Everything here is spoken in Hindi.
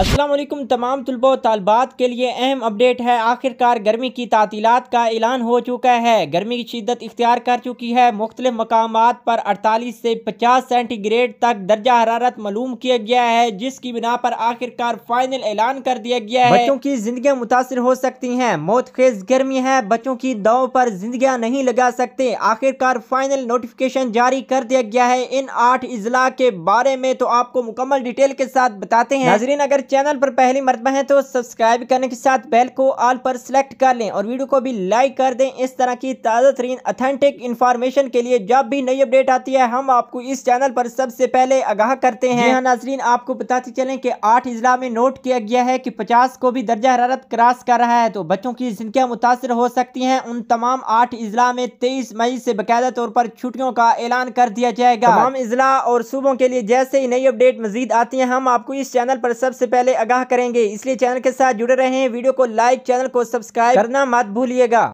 असलम तमाम तलबा तलबात के लिए अहम अपडेट है आखिरकार गर्मी की तातीलत का ऐलान हो चुका है गर्मी की शिदत इख्तियार कर चुकी है मुख्तलिफ मकाम पर 48 से 50 सेंटीग्रेड तक दर्जा हरारत मालूम किया गया है जिसकी बिना पर आखिरकार फाइनल ऐलान कर दिया गया है बच्चों की जिंदगियां मुतासर हो सकती हैं मौत खेज गर्मी है बच्चों की दाव पर जिंदगी नहीं लगा सकते आखिरकार फाइनल नोटिफिकेशन जारी कर दिया गया है इन आठ अजला के बारे में तो आपको मुकम्मल डिटेल के साथ बताते हैं नजरीन अगर चैनल पर पहली मरतबा है तो सब्सक्राइब करने के साथ बेल को ऑल पर सेलेक्ट कर लें और वीडियो को भी लाइक कर दें इस तरह की ताज़ा तरीन अथेंटिक इन्फॉर्मेशन के लिए जब भी नई अपडेट आती है हम आपको इस चैनल पर सबसे पहले आगाह करते हैं यहाँ नाजरीन आपको बताते चलें कि आठ अजला में नोट किया गया है कि पचास को भी दर्जा हरारत क्रॉस कर रहा है तो बच्चों की जिंदगियाँ मुतासर हो सकती हैं उन तमाम आठ अजला में तेईस मई से बाकायदा तौर पर छुट्टियों का ऐलान कर दिया जाएगा तमाम अजला और सूबों के लिए जैसे ही नई अपडेट मजीद आती है हम आपको इस चैनल पर सबसे पहले आगाह करेंगे इसलिए चैनल के साथ जुड़े रहें वीडियो को लाइक चैनल को सब्सक्राइब करना मत भूलिएगा